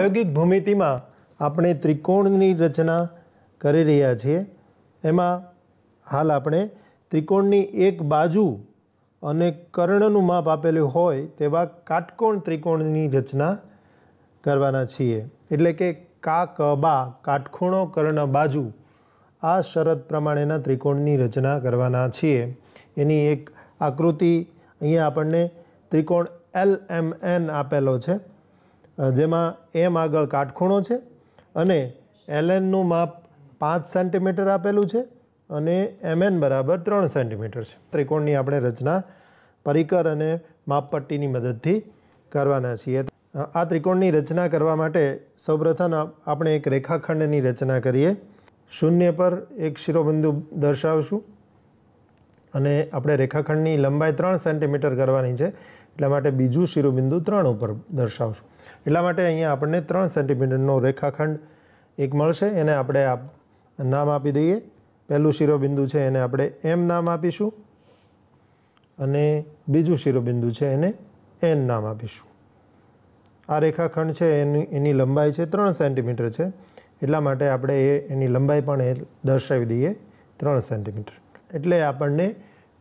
પ્રાયોગિક ભૂમિતિમાં આપણે ત્રિકોણની રચના કરી રહ્યા છીએ એમાં હાલ આપણે ત્રિકોણની એક બાજુ અને કર્ણનું માપ આપેલું હોય તેવા કાટકોણ ત્રિકોણની રચના કરવાના છીએ એટલે કે કા ક બા કાટખૂણો કર્ણ બાજુ આ શરત પ્રમાણેના ત્રિકોણની રચના કરવાના છીએ એની એક આકૃતિ અહીંયા આપણને ત્રિકોણ એલ એમ એન આપેલો છે જેમાં એમ આગળ કાટખૂણો છે અને એલએનનું માપ પાંચ સેન્ટીમીટર આપેલું છે અને એમએન બરાબર ત્રણ સેન્ટીમીટર છે ત્રિકોણની આપણે રચના પરિકર અને માપપટ્ટીની મદદથી કરવાના છીએ આ ત્રિકોણની રચના કરવા માટે સૌપ્રથમ આપણે એક રેખાખંડની રચના કરીએ શૂન્ય પર એક શિરોબિંદુ દર્શાવશું અને આપણે રેખાખંડની લંબાઈ ત્રણ સેન્ટીમીટર કરવાની છે એટલા માટે બીજું શિરોબિંદુ ત્રણ ઉપર દર્શાવશું એટલા માટે અહીંયા આપણને ત્રણ સેન્ટીમીટરનો રેખાખંડ એક મળશે એને આપણે નામ આપી દઈએ પહેલું શિરોબિંદુ છે એને આપણે એમ નામ આપીશું અને બીજું શિરોબિંદુ છે એને એન નામ આપીશું આ રેખાખંડ છે એની એની લંબાઈ છે ત્રણ સેન્ટીમીટર છે એટલા માટે આપણે એ એની લંબાઈ પણ એ દર્શાવી દઈએ ત્રણ સેન્ટીમીટર એટલે આપણને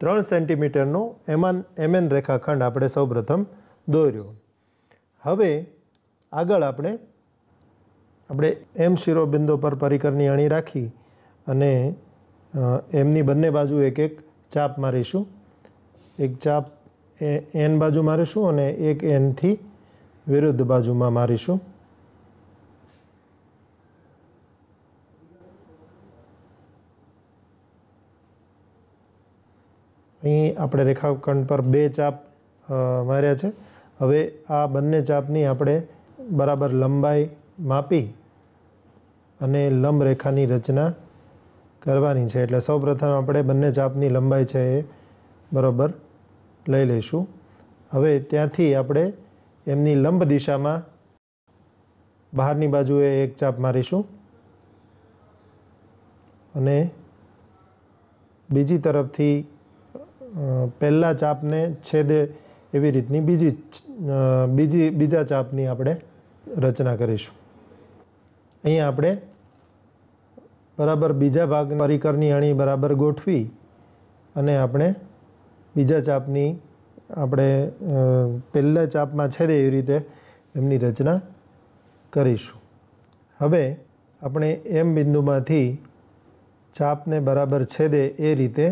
ત્રણ સેન્ટીમીટરનો એમાન એમએન રેખાખંડ આપણે સૌપ્રથમ દોર્યો હવે આગળ આપણે આપણે એમ શિરોબિંદુ પર પરિકરની અણી રાખી અને એમની બંને બાજુ એક એક ચાપ મારીશું એક ચાપ એ એન બાજુ મારીશું અને એક એનથી વિરુદ્ધ બાજુમાં મારીશું અહીં આપણે રેખાખંડ પર બે ચાપ માર્યા છે હવે આ બંને ચાપની આપણે બરાબર લંબાઈ માપી અને લંબ રેખાની રચના કરવાની છે એટલે સૌપ્રથમ આપણે બંને ચાપની લંબાઈ છે એ બરાબર લઈ લઈશું હવે ત્યાંથી આપણે એમની લંબ દિશામાં બહારની બાજુએ એક ચાપ મારીશું અને બીજી તરફથી પહેલા ચાપને છેદે એવી રીતની બીજી બીજી બીજા ચાપની આપણે રચના કરીશું અહીં આપણે બરાબર બીજા ભાગ પરિકરની અણી બરાબર ગોઠવી અને આપણે બીજા ચાપની આપણે પહેલા ચાપમાં છેદે એવી રીતે એમની રચના કરીશું હવે આપણે એમ બિંદુમાંથી ચાપને બરાબર છેદે એ રીતે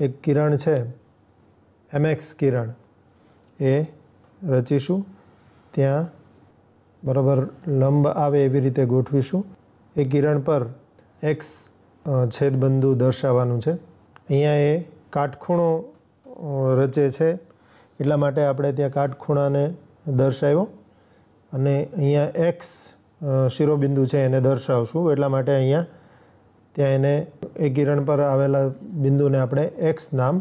એક કિરણ છે એમએક્સ કિરણ એ રચીશું ત્યાં બરાબર લંબ આવે એવી રીતે ગોઠવીશું એ કિરણ પર એક્સ છેદબંધુ દર્શાવવાનું છે અહીંયા એ કાટખૂણો રચે છે એટલા માટે આપણે ત્યાં કાટખૂણાને દર્શાવ્યો અને અહીંયા એક્સ શિરોબિંદુ છે એને દર્શાવશું એટલા માટે અહીંયા ત્યાં એને એ કિરણ પર આવેલા બિંદુને આપણે એક્સ નામ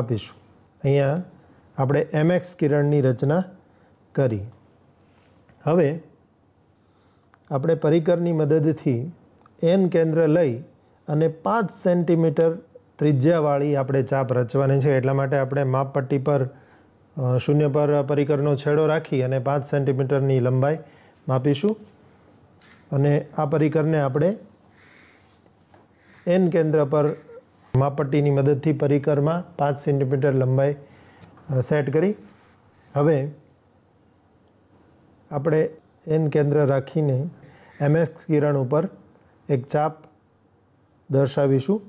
આપીશું અહીંયા આપણે એમ એક્સ કિરણની રચના કરી હવે આપણે પરિકરની મદદથી એન કેન્દ્ર લઈ અને પાંચ સેન્ટીમીટર ત્રિજ્યાવાળી આપણે ચાપ રચવાની છે એટલા માટે આપણે માપપટ્ટી પર શૂન્ય પર પરિકરનો છેડો રાખી અને પાંચ સેન્ટીમીટરની લંબાઈ માપીશું અને આ પરિકરને આપણે એન કેન્દ્ર પર માપટ્ટીની મદદથી પરિકરમાં પાંચ સેન્ટીમીટર લંબાઈ સેટ કરી હવે આપણે એન કેન્દ્ર રાખીને એમએક્સ કિરણ ઉપર એક ચાપ દર્શાવીશું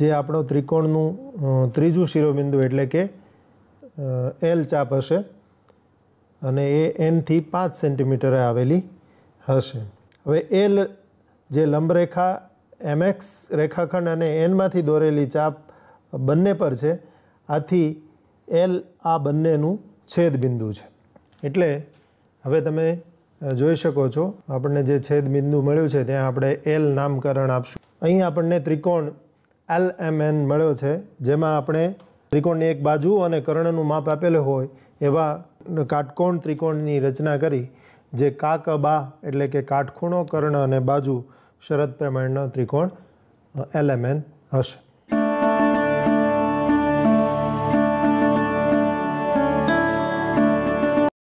જે આપણો ત્રિકોણનું ત્રીજું શિરોબિંદુ એટલે કે એલ ચાપ હશે અને એ એનથી પાંચ સેન્ટીમીટરે આવેલી હશે હવે એલ જે લંબરેખા એમ એક્સ રેખાખંડ અને એનમાંથી દોરેલી ચાપ બંને પર છે આથી એલ આ બંનેનું છેદબિંદુ છે એટલે હવે તમે જોઈ શકો છો આપણને જે છેદબિંદુ મળ્યું છે ત્યાં આપણે એલ નામકરણ આપશું અહીં આપણને ત્રિકોણ એલ એમ એન મળ્યો છે જેમાં આપણે ત્રિકોણની એક બાજુ અને કર્ણનું માપ આપેલું હોય એવા કાટકોણ ત્રિકોણની રચના કરી જે કાક બા એટલે કે કાટખૂણો કર્ણ અને બાજુ શરદ પ્રમાણનો ત્રિકોણ એલએમએન હશે